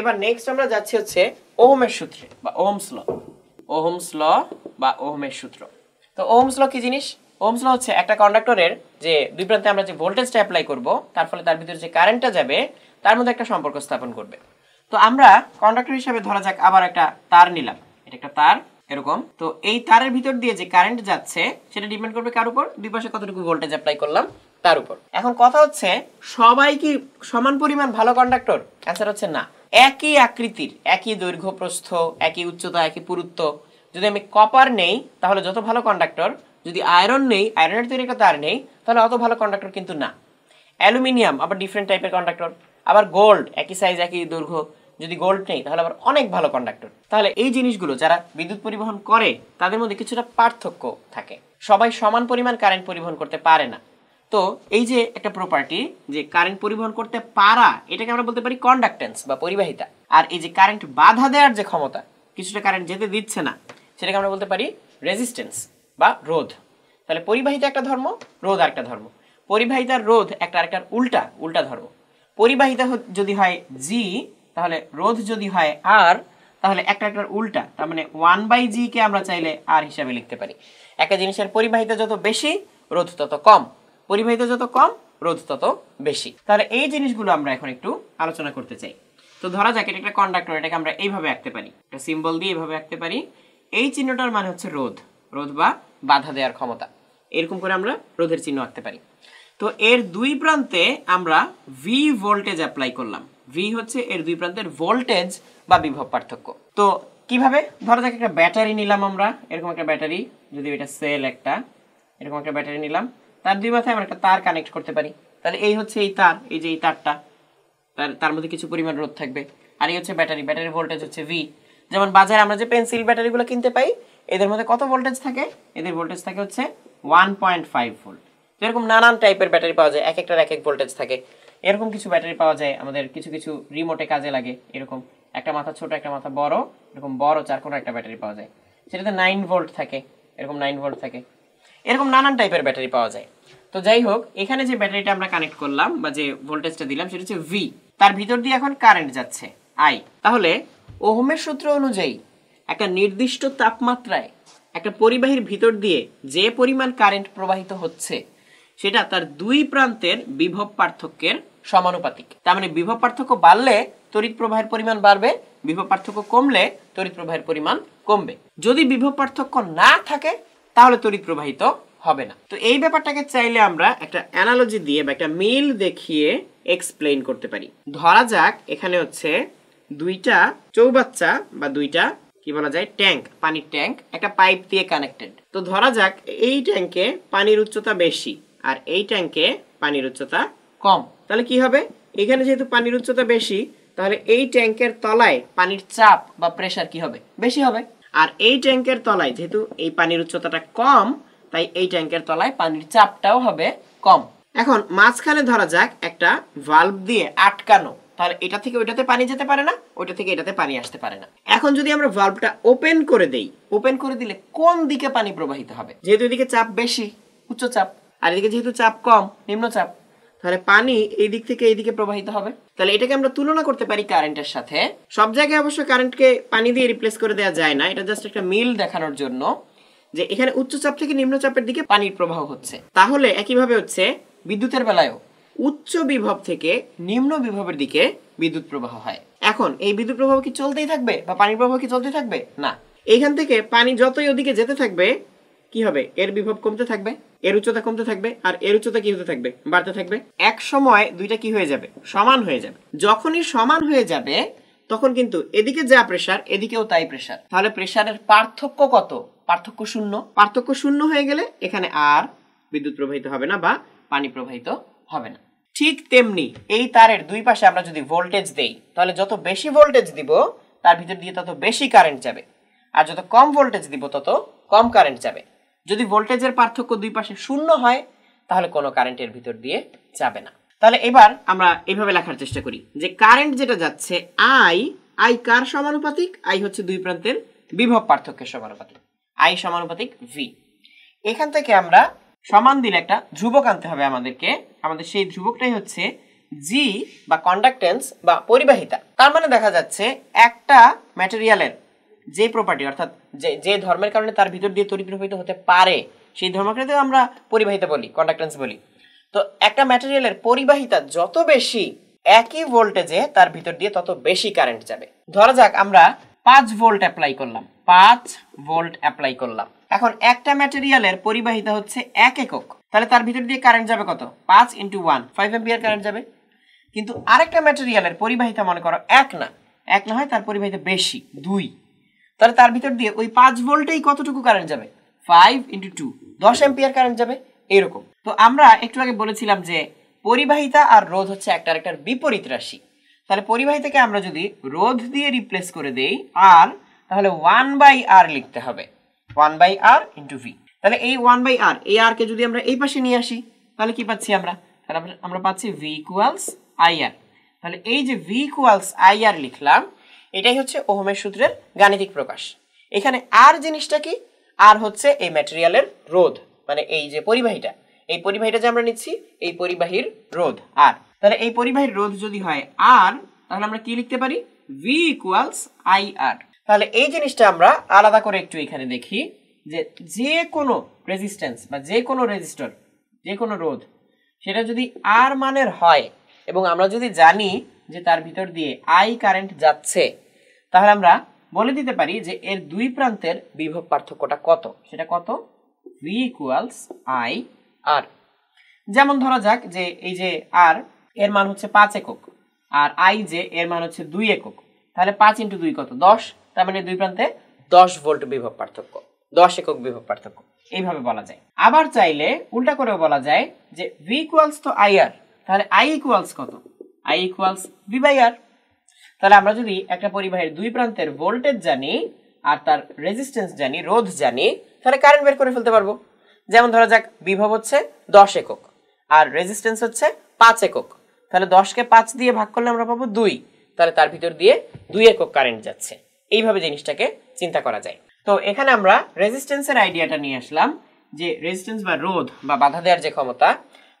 এবার নেক্সট আমরা যাচ্ছি হচ্ছে ওহমের সূত্রে বা ওহমস ল ওহমস ল বা ওহমের সূত্র তো ওহমস ল কি জিনিস ওহমস ল হচ্ছে একটা কন্ডাক্টরের যে দুই প্রান্তে আমরা যে ভোল্টেজটা অ্যাপ্লাই করব তার ফলে তার ভিতরে যে কারেন্টটা যাবে তার মধ্যে একটা সম্পর্ক স্থাপন করবে তো আমরা কন্ডাক্টর হিসেবে ধরা যাক আবার একটা তার নিলাম এটা একটা তার এরকম তো এই তারের ভিতর দিয়ে যে কারেন্ট যাচ্ছে সেটা ডিপেন্ড করবে কার উপর দুই পাশে কতটুকু ভোল্টেজ অ্যাপ্লাই করলাম তার উপর এখন কথা হচ্ছে সবাই কি সমান পরিমাণ ভালো কন্ডাক্টর অ্যান্সার হচ্ছে না একই আকৃতির একই দৈর্ঘ্য প্রস্থ একই উচ্চতা একই পুরুত্ব যদি আমি কপার নেই তাহলে যত ভালো কন্ডাক্টর যদি আয়রন নেই আয়রনের তৈরি একটা তার নেই তাহলে অত ভালো কন্ডাক্টর কিন্তু না অ্যালুমিনিয়াম আবার ডিফারেন্ট টাইপের কন্ডাক্টর আবার গোল্ড একই সাইজ একই দৈর্ঘ্য যদি গোল্ড নেই তাহলে আবার অনেক ভালো কন্ডাক্টর তাহলে এই জিনিসগুলো যারা বিদ্যুৎ পরিবহন করে তাদের মধ্যে কিছুটা পার্থক্য থাকে সবাই সমান পরিমাণ কারেন্ট পরিবহন করতে পারে না তো এই যে একটা প্রপার্টি যে কারেন্ট পরিবহন করতে পারা এটাকে আমরা বলতে পারি কন্ডাক্টেন্স বা পরিবাহিতা আর এই যে কারেন্ট বাধা দেওয়ার যে ক্ষমতা কিছুটা কারেন্ট যেতে দিচ্ছে না সেটাকে আমরা বলতে পারি রেজিস্ট্যান্স বা রোধ তাহলে পরিবাহিতা একটা ধর্ম রোধ একটা ধর্ম পরিবাহিতার রোধ একটা আরেকটার উল্টা উল্টা ধর্ম পরিবাহিতা যদি হয় জি তাহলে রোধ যদি হয় আর তাহলে একটা একটার উল্টা তার মানে ওয়ান বাই জিকে আমরা চাইলে আর হিসাবে লিখতে পারি একটা জিনিসের পরিবাহিতা যত বেশি রোধ তত কম পরিবাহিত যত কম রোধ তত বেশি তাহলে এই জিনিসগুলো আমরা এখন একটু আলোচনা করতে চাই তো ধরা যাক এটা একটা কন্ডাক্টর এটাকে আমরা এইভাবে আঁকতে পারি একটা সিম্বল দিয়ে এইভাবে আঁকতে পারি এই চিহ্নটার মানে হচ্ছে রোধ রোধ বা বাধা দেওয়ার ক্ষমতা এরকম করে আমরা রোধের চিহ্ন আঁকতে পারি তো এর দুই প্রান্তে আমরা ভি ভোল্টেজ অ্যাপ্লাই করলাম ভি হচ্ছে এর দুই প্রান্তের ভোল্টেজ বা বিভব পার্থক্য তো কিভাবে ধরা যাক একটা ব্যাটারি নিলাম আমরা এরকম একটা ব্যাটারি যদি এটা সেল একটা এরকম একটা ব্যাটারি নিলাম তার দুই মাথায় আমরা একটা তার কানেক্ট করতে পারি তাহলে এই হচ্ছে এই তার এই যে এই তারটা তার তার মধ্যে কিছু পরিমাণ রোধ থাকবে আর এই হচ্ছে ব্যাটারি ব্যাটারি ভোল্টেজ হচ্ছে ভি যেমন বাজারে আমরা যে পেন্সিল ব্যাটারিগুলো কিনতে পাই এদের মধ্যে কত ভোল্টেজ থাকে এদের ভোল্টেজ থাকে হচ্ছে ওয়ান পয়েন্ট ফাইভ ভোল্ট যেরকম নানান টাইপের ব্যাটারি পাওয়া যায় এক একটার এক এক ভোল্টেজ থাকে এরকম কিছু ব্যাটারি পাওয়া যায় আমাদের কিছু কিছু রিমোটে কাজে লাগে এরকম একটা মাথা ছোট একটা মাথা বড় এরকম বড় চার কোনো একটা ব্যাটারি পাওয়া যায় সেটাতে নাইন ভোল্ট থাকে এরকম নাইন ভোল্ট থাকে এরকম নানান টাইপের ব্যাটারি পাওয়া যায় তো যাই হোক এখানে যে ব্যাটারিটা আমরা কানেক্ট করলাম বা যে ভোল্টেজটা দিলাম সেটা হচ্ছে ভি তার ভিতর দিয়ে এখন কারেন্ট যাচ্ছে আই তাহলে ওহমের সূত্র অনুযায়ী একটা নির্দিষ্ট তাপমাত্রায় একটা পরিবাহীর ভিতর দিয়ে যে পরিমাণ কারেন্ট প্রবাহিত হচ্ছে সেটা তার দুই প্রান্তের বিভব পার্থক্যের সমানুপাতিক তার মানে বিভব পার্থক্য বাড়লে তড়িৎ প্রবাহের পরিমাণ বাড়বে বিভব পার্থক্য কমলে তড়িৎ প্রবাহের পরিমাণ কমবে যদি বিভব পার্থক্য না থাকে তাহলে তড়িৎ প্রবাহিত হবে না তো এই ব্যাপারটাকে চাইলে আমরা একটা অ্যানালজি দিয়ে বা একটা মিল দেখিয়ে এক্সপ্লেইন করতে পারি ধরা যাক এখানে হচ্ছে দুইটা চৌবাচ্চা বা দুইটা কি বলা যায় ট্যাঙ্ক পানির ট্যাঙ্ক একটা পাইপ দিয়ে কানেক্টেড তো ধরা যাক এই ট্যাঙ্কে পানির উচ্চতা বেশি আর এই ট্যাঙ্কে পানির উচ্চতা কম তাহলে কি হবে এখানে যেহেতু পানির উচ্চতা বেশি তাহলে এই ট্যাঙ্কের তলায় পানির চাপ বা প্রেশার কি হবে বেশি হবে আর এই ট্যাঙ্কের তলায় যেহেতু এই পানির উচ্চতাটা কম তাই এই ট্যাঙ্কের তলায় পানির চাপটাও হবে কম এখন মাঝখানে ধরা যাক একটা ভাল্ব দিয়ে আটকানো তাহলে এটা থেকে ওইটাতে পানি যেতে পারে না ওইটা থেকে এটাতে পানি আসতে পারে না এখন যদি আমরা ভাল্বটা ওপেন করে দেই ওপেন করে দিলে কোন দিকে পানি প্রবাহিত হবে যেহেতু এদিকে চাপ বেশি উচ্চ চাপ আর এদিকে যেহেতু চাপ কম নিম্ন চাপ তাহলে পানি এই দিক থেকে এইদিকে প্রবাহিত হবে তাহলে এটাকে আমরা তুলনা করতে পারি কারেন্টের সাথে সব জায়গায় অবশ্য কারেন্টকে পানি দিয়ে রিপ্লেস করে দেওয়া যায় না এটা জাস্ট একটা মিল দেখানোর জন্য যে এখানে উচ্চচাপ থেকে নিম্নচাপের দিকে পানির প্রবাহ হচ্ছে তাহলে একইভাবে হচ্ছে বিদ্যুতের বেলায়ও উচ্চ বিভব থেকে নিম্ন বিভবের দিকে বিদ্যুৎ প্রবাহ হয় এখন এই বিদ্যুৎ প্রবাহ কি চলতেই থাকবে বা পানির প্রবাহ কি চলতেই থাকবে না এখান থেকে পানি যতই ওদিকে যেতে থাকবে কি হবে এর বিভব কমতে থাকবে এর উচ্চতা কমতে থাকবে আর এর উচ্চতা কি হতে থাকবে বাড়তে থাকবে এক সময় দুইটা কি হয়ে যাবে সমান হয়ে যাবে যখনই সমান হয়ে যাবে তখন কিন্তু এদিকে যা প্রেশার এদিকেও তাই প্রেশার তাহলে প্রেশারের পার্থক্য কত পার্থক্য শূন্য পার্থক্য শূন্য হয়ে গেলে এখানে আর বিদ্যুৎ প্রবাহিত হবে না বা পানি প্রবাহিত হবে না ঠিক তেমনি এই তারের দুই পাশে আমরা যদি ভোল্টেজ দেই তাহলে যত বেশি ভোল্টেজ দিব তার ভিতর দিয়ে তত বেশি কারেন্ট যাবে আর যত কম ভোল্টেজ দিব তত কম কারেন্ট যাবে যদি ভোল্টেজের পার্থক্য দুই পাশে শূন্য হয় তাহলে কোনো কারেন্টের ভিতর দিয়ে যাবে না তাহলে এবার আমরা এইভাবে লেখার চেষ্টা করি যে কারেন্ট যেটা যাচ্ছে আই আই কার সমানুপাতিক আই হচ্ছে দুই প্রান্তের বিভব পার্থক্যের সমানুপাতিক আই সমানুপাতিক ভি এখান থেকে আমরা সমান দিলে একটা ধ্রুবক আনতে হবে আমাদেরকে আমাদের সেই ধ্রুবকটাই হচ্ছে জি বা কন্ডাক্টেন্স বা পরিবাহিতা তার মানে দেখা যাচ্ছে একটা ম্যাটেরিয়ালের যে প্রপার্টি অর্থাৎ যে যে ধর্মের কারণে তার ভিতর দিয়ে তড়িৎ প্রবাহিত হতে পারে সেই ধর্মকে আমরা পরিবাহিতা বলি কন্ডাক্টেন্স বলি তো একটা ম্যাটেরিয়ালের পরিবাহিতা যত বেশি একই ভোল্টেজে তার ভিতর দিয়ে তত বেশি কারেন্ট যাবে ধরা যাক আমরা পাঁচ ভোল্ট অ্যাপ্লাই করলাম পাঁচ ভোল্ট অ্যাপ্লাই করলাম এখন একটা ম্যাটেরিয়ালের পরিবাহিতা হচ্ছে এক একক তাহলে তার ভিতর দিয়ে কারেন্ট যাবে কত পাঁচ into one five ampere current যাবে কিন্তু আরেকটা ম্যাটেরিয়ালের পরিবাহিতা মনে করো এক না এক না হয় তার পরিবাহিতা বেশি দুই তাহলে তার ভিতর দিয়ে ওই পাঁচ ভোল্টেই কতটুকু কারেন্ট যাবে ফাইভ ইন্টু টু দশ এম্পিয়ার কারেন্ট যাবে এরকম তো আমরা একটু আগে বলেছিলাম যে পরিবাহিতা আর রোধ হচ্ছে একটা একটার বিপরীত রাশি তাহলে পরিবাহিতাকে আমরা যদি রোধ দিয়ে রিপ্লেস করে দেই আর তাহলে ওয়ান বাই আর লিখতে হবে one by R into V তাহলে এই ওয়ান বাই আর এই আরকে যদি আমরা এই পাশে নিয়ে আসি তাহলে কি পাচ্ছি আমরা তাহলে আমরা পাচ্ছি ভি ইকুয়ালস আই আর তাহলে এই যে ভি ইকুয়ালস আই আর লিখলাম এটাই হচ্ছে ওহমের সূত্রের গাণিতিক প্রকাশ এখানে আর জিনিসটা কি আর হচ্ছে এই ম্যাটেরিয়ালের রোধ মানে এই যে পরিবাহীটা এই পরিবাহীটা যে আমরা নিচ্ছি এই পরিবাহীর রোধ আর তাহলে এই পরিবাহীর রোধ যদি হয় আর তাহলে আমরা কি লিখতে পারি ভি ইকুয়ালস আই আর তাহলে এই জিনিসটা আমরা আলাদা করে একটু এখানে দেখি যে যে কোনো রেজিস্ট্যান্স বা যে কোনো রেজিস্টর যে কোনো রোধ সেটা যদি আর মানের হয় এবং আমরা যদি জানি যে তার ভিতর দিয়ে আই কারেন্ট যাচ্ছে তাহলে আমরা বলে দিতে পারি যে এর দুই প্রান্তের বিভব পার্থক্যটা কত সেটা কত ভি ইকুয়ালস আই আর যেমন ধরা যাক যে এই যে আর এর মান হচ্ছে পাঁচ একক আর আই যে এর মান হচ্ছে দুই একক তাহলে পাঁচ ইন্টু দুই কত দশ তার মানে দুই প্রান্তে দশ ভোল্ট বিভব পার্থক্য দশ একক বিভব পার্থক্য এইভাবে বলা যায় আবার চাইলে উল্টা করেও বলা যায় যে V equals to I R তাহলে আই ইকুয়ালস কত I equals V by R তাহলে আমরা যদি একটা পরিবাহের দুই প্রান্তের ভোল্টেজ জানি আর তার রেজিস্টেন্স জানি রোধ জানি তাহলে কারেন্ট বের করে ফেলতে পারবো যেমন ধরা যাক বিভব হচ্ছে দশ একক আর রেজিস্টেন্স হচ্ছে পাঁচ একক তাহলে দশকে পাঁচ দিয়ে ভাগ করলে আমরা পাবো দুই তাহলে তার ভিতর দিয়ে দুই একক কারেন্ট যাচ্ছে এইভাবে জিনিসটাকে চিন্তা করা যায় তো এখানে আমরা রেজিস্টেন্সের আইডিয়াটা নিয়ে আসলাম যে রেজিস্টেন্স বা রোধ বা বাধা দেওয়ার যে ক্ষমতা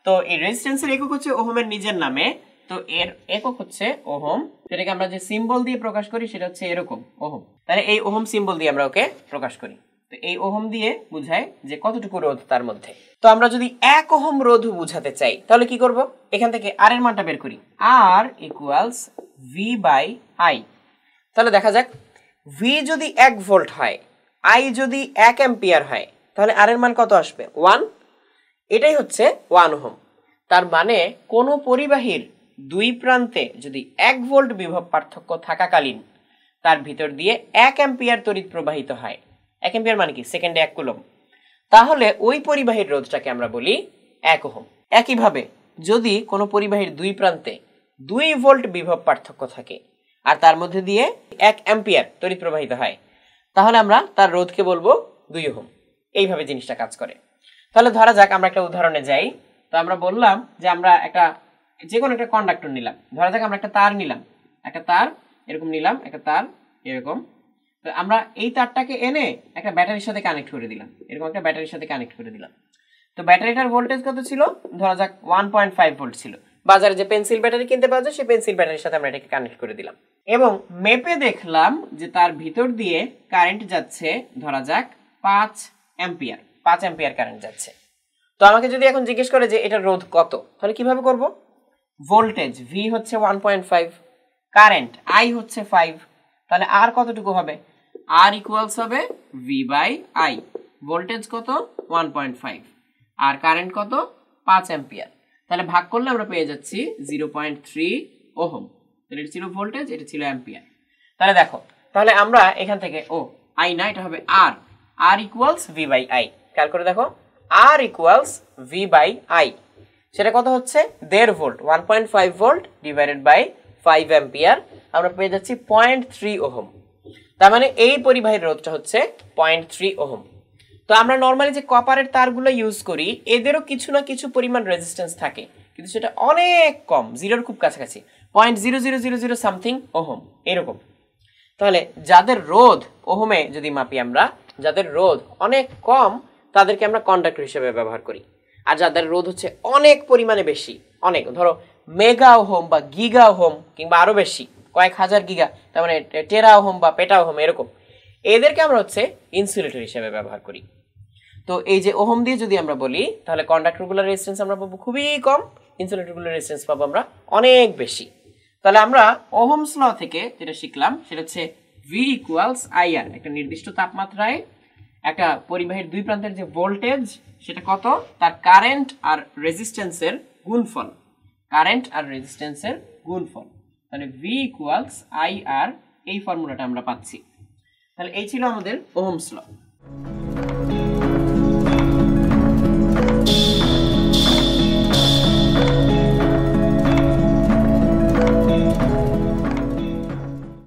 তো এই রেজিস্টেন্সের একক হচ্ছে ওহমের নিজের নামে তো এর একক হচ্ছে ওহম যেটাকে আমরা যে সিম্বল দিয়ে প্রকাশ করি সেটা হচ্ছে এরকম ওহম তাহলে এই ওহম সিম্বল দিয়ে আমরা ওকে প্রকাশ করি তো এই ওহম দিয়ে বুঝায় যে কতটুকু রোধ তার মধ্যে তো আমরা যদি এক ওহম রোধ বুঝাতে চাই তাহলে কি করব এখান থেকে আর এর মানটা বের করি R equals V by I তাহলে দেখা যাক ভি যদি এক ভোল্ট হয় আই যদি এক অ্যাম্পিয়ার হয় তাহলে আর এর মান কত আসবে ওয়ান এটাই হচ্ছে ওয়ান ওহম তার মানে কোনো পরিবাহীর দুই প্রান্তে যদি এক ভোল্ট বিভব পার্থক্য থাকাকালীন তার ভিতর দিয়ে এক অ্যাম্পিয়ার তড়িৎ প্রবাহিত হয় এক অ্যাম্পিয়ার মানে কি সেকেন্ডে এক কুলম তাহলে ওই পরিবাহীর রোধটাকে আমরা বলি এক ওহম একইভাবে যদি কোনো পরিবাহীর দুই প্রান্তে দুই ভোল্ট বিভব পার্থক্য থাকে আর তার মধ্যে দিয়ে এক অ্যাম্পিয়ার তড়িৎ প্রবাহিত হয় তাহলে আমরা তার রোধকে বলবো দুই ওহম এইভাবে জিনিসটা কাজ করে তাহলে ধরা যাক আমরা একটা উদাহরণে যাই তো আমরা বললাম যে আমরা একটা যে কোনো একটা কন্ডাক্টর নিলাম ধরা যাক আমরা একটা তার নিলাম একটা তার এরকম নিলাম একটা তার এরকম তো আমরা এই তারটাকে এনে একটা ব্যাটারির সাথে কানেক্ট করে দিলাম এরকম একটা ব্যাটারির সাথে কানেক্ট করে দিলাম তো ব্যাটারিটার ভোল্টেজ কত ছিল ধরা যাক ওয়ান পয়েন্ট ফাইভ ভোল্ট ছিল বাজারে যে পেন্সিল ব্যাটারি কিনতে পাওয়া যায় সেই পেন্সিল ব্যাটারির সাথে আমরা এটাকে কানেক্ট করে দিলাম এবং মেপে দেখলাম যে তার ভিতর দিয়ে কারেন্ট যাচ্ছে ধরা যাক পাঁচ অ্যাম্পিয়ার পাঁচ অ্যাম্পিয়ার কারেন্ট যাচ্ছে তো আমাকে যদি এখন জিজ্ঞেস করে যে এটা রোধ কত তাহলে কিভাবে করবো ভোল্টেজ ভি হচ্ছে one point five current I হচ্ছে ফাইভ তাহলে আর কতটুকু হবে আর ইকুয়ালস হবে ভি বাই আই ভোল্টেজ কত ওয়ান পয়েন্ট ফাইভ আর কারেন্ট কত পাঁচ অ্যাম্পিয়ার তাহলে ভাগ করলে আমরা পেয়ে যাচ্ছি জিরো পয়েন্ট থ্রি ওহম তাহলে এটা ছিল ভোল্টেজ এটা ছিল অ্যাম্পিয়ার তাহলে দেখো তাহলে আমরা এখান থেকে ও আই না এটা হবে R R equals V by I খেয়াল করে দেখো R equals V by I সেটা কত হচ্ছে দেড় volt one point five volt divided by five ampere আমরা পেয়ে যাচ্ছি পয়েন্ট থ্রি ওহম তার মানে এই পরিবাহীর রোধটা হচ্ছে পয়েন্ট থ্রি ওহম তো আমরা নর্মালি যে কপারের তারগুলো ইউজ করি এদেরও কিছু না কিছু পরিমাণ রেজিস্ট্যান্স থাকে কিন্তু সেটা অনেক কম জিরোর খুব কাছাকাছি point zero zero zero zero something ohm এরকম তাহলে যাদের রোধ ওহমে যদি মাপি আমরা যাদের রোধ অনেক কম তাদেরকে আমরা কন্ডাক্টর হিসেবে ব্যবহার করি আর যাদের রোদ হচ্ছে অনেক পরিমাণে বেশি অনেক ধরো মেগা হোম বা গিগা হোম কিংবা আরও বেশি কয়েক হাজার গিগা তার মানে টেরা হোম বা পেটা হোম এরকম এদেরকে আমরা হচ্ছে ইনসুলেটর হিসেবে ব্যবহার করি তো এই যে ওহম দিয়ে যদি আমরা বলি তাহলে কন্ডাক্টরগুলোর রেসিস্টেন্স আমরা পাবো খুবই কম ইনসুলেটরগুলোর রেসিস্টেন্স পাবো আমরা অনেক বেশি তাহলে আমরা ওহমস ল থেকে যেটা শিখলাম সেটা হচ্ছে ভি ইকুয়ালস আইআর একটা নির্দিষ্ট তাপমাত্রায় একটা পরিবাহীর দুই প্রান্তের যে ভোল্টেজ সেটা কত তার কারেন্ট আর রেজিস্ট্যান্সের গুণফল কারেন্ট আর রেজিস্ট্যান্সের গুণফল তাহলে ভি ইকুয়ালস আই আর এই ফর্মুলাটা আমরা পাচ্ছি তাহলে এই ছিল আমাদের ওহমস ল